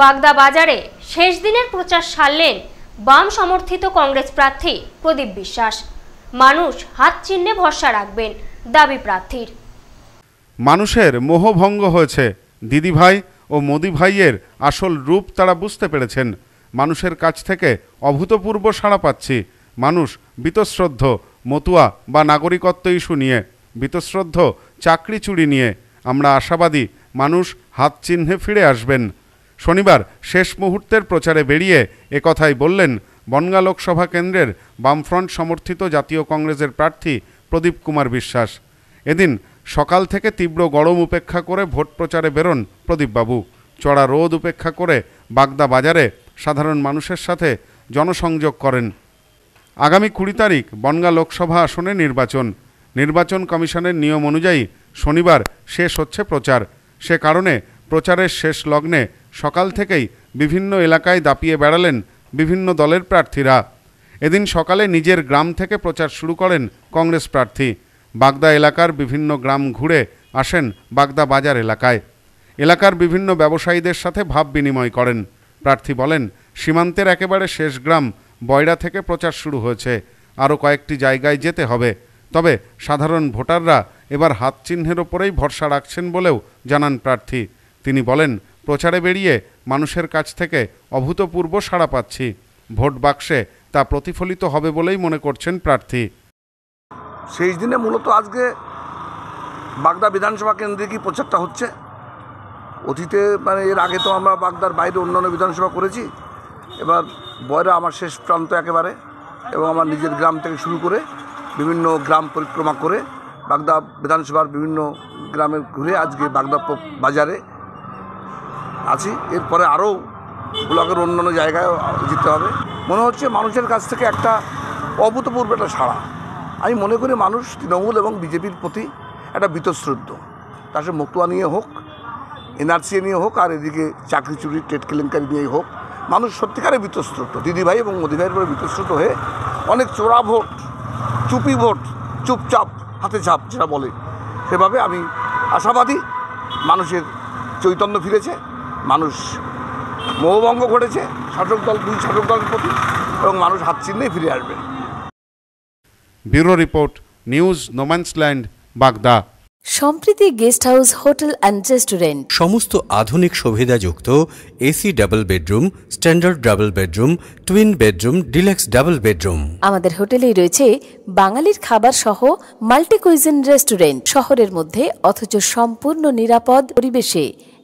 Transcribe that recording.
বাগদা বাজারে শেষ দিনের প্রচার সারলেন বাম সমর্থিত কংগ্রেস প্রার্থী প্রদীপ বিশ্বাস মানুষ হাত চিহ্নে ভরসা রাখবেন দাবি প্রার্থীর মানুষের মোহভঙ্গ হয়েছে দিদিভাই ও মোদি ভাইয়ের আসল রূপ তারা বুঝতে পেরেছেন মানুষের কাছ থেকে অভূতপূর্ব সাড়া পাচ্ছি মানুষ বিতশ্রদ্ধ মতুয়া বা নাগরিকত্ব ইস্যু নিয়ে বিতশ্রদ্ধ চাকরি চুরি নিয়ে আমরা আশাবাদী মানুষ হাত চিহ্নে ফিরে আসবেন শনিবার শেষ মুহূর্তের প্রচারে বেরিয়ে একথাই বললেন বনগা লোকসভা কেন্দ্রের বামফ্রন্ট সমর্থিত জাতীয় কংগ্রেসের প্রার্থী প্রদীপ কুমার বিশ্বাস এদিন সকাল থেকে তীব্র গরম উপেক্ষা করে ভোট প্রচারে বেরোন প্রদীপবাবু চড়া রোদ উপেক্ষা করে বাগদা বাজারে সাধারণ মানুষের সাথে জনসংযোগ করেন আগামী কুড়ি তারিখ বনগা লোকসভা আসনে নির্বাচন নির্বাচন কমিশনের নিয়ম অনুযায়ী শনিবার শেষ হচ্ছে প্রচার সে কারণে প্রচারের শেষ লগ্নে সকাল থেকেই বিভিন্ন এলাকায় দাপিয়ে বেড়ালেন বিভিন্ন দলের প্রার্থীরা এদিন সকালে নিজের গ্রাম থেকে প্রচার শুরু করেন কংগ্রেস প্রার্থী বাগদা এলাকার বিভিন্ন গ্রাম ঘুরে আসেন বাগদা বাজার এলাকায় এলাকার বিভিন্ন ব্যবসায়ীদের সাথে ভাব বিনিময় করেন প্রার্থী বলেন সীমান্তের একেবারে শেষ গ্রাম বয়রা থেকে প্রচার শুরু হয়েছে আরও কয়েকটি জায়গায় যেতে হবে তবে সাধারণ ভোটাররা এবার হাত চিহ্নের ওপরেই ভরসা রাখছেন বলেও জানান প্রার্থী তিনি বলেন প্রচারে বেরিয়ে মানুষের কাছ থেকে অভূতপূর্ব সাড়া পাচ্ছি ভোট বাক্সে তা প্রতিফলিত হবে বলেই মনে করছেন প্রার্থী সেই দিনে মূলত আজকে বাগদা বিধানসভা কেন্দ্রে কি প্রচারটা হচ্ছে অতীতে মানে এর আগে তো আমরা বাগদার বাইরে অন্যান্য বিধানসভা করেছি এবার বয়রা আমার শেষ প্রান্ত একেবারে এবং আমার নিজের গ্রাম থেকে শুরু করে বিভিন্ন গ্রাম পরিক্রমা করে বাগদা বিধানসভার বিভিন্ন গ্রামে ঘুরে আজকে বাগদা বাজারে আছি এরপরে আরও ব্লকের অন্যান্য জায়গায় যেতে হবে মনে হচ্ছে মানুষের কাছ থেকে একটা অভূতপূর্ব একটা সাড়া আমি মনে করি মানুষ তৃণমূল এবং বিজেপির প্রতি একটা বীতশ্রুদ্ধ তা সে মতুয়া নিয়ে হোক এনআরসি নিয়ে হোক আর এদিকে চাকরি চুরি টেট কেলেঙ্কারি নিয়েই হোক মানুষ সত্যিকারে বীতশ্রুত দিদিভাই এবং মোদিভাইয়ের পরে বীতশ্রুত হয়ে অনেক চোরা ভোট চুপি ভোট চুপচাপ হাতে ছাপ যেটা বলে সেভাবে আমি আশাবাদী মানুষের চৈতন্য ফিরেছে মানুষ মোহভঙ্গ ঘটেছে শাসক দল দুই শাসক দলের প্রতি এবং মানুষ হাত চিহ্নেই ফিরে আসবে bureau report news no man's land Bagda Sampriti guest house hotel and restaurant সমস্ত আধুনিক সুবিধাযুক্ত AC double bedroom standard double bedroom twin bedroom deluxe double bedroom আমাদের হোটেলেই রয়েছে বাঙালির খাবার সহ মাল্টিকুইজিন রেস্টুরেন্ট শহরের মধ্যে অথচ সম্পূর্ণ নিরাপদ পরিবেশে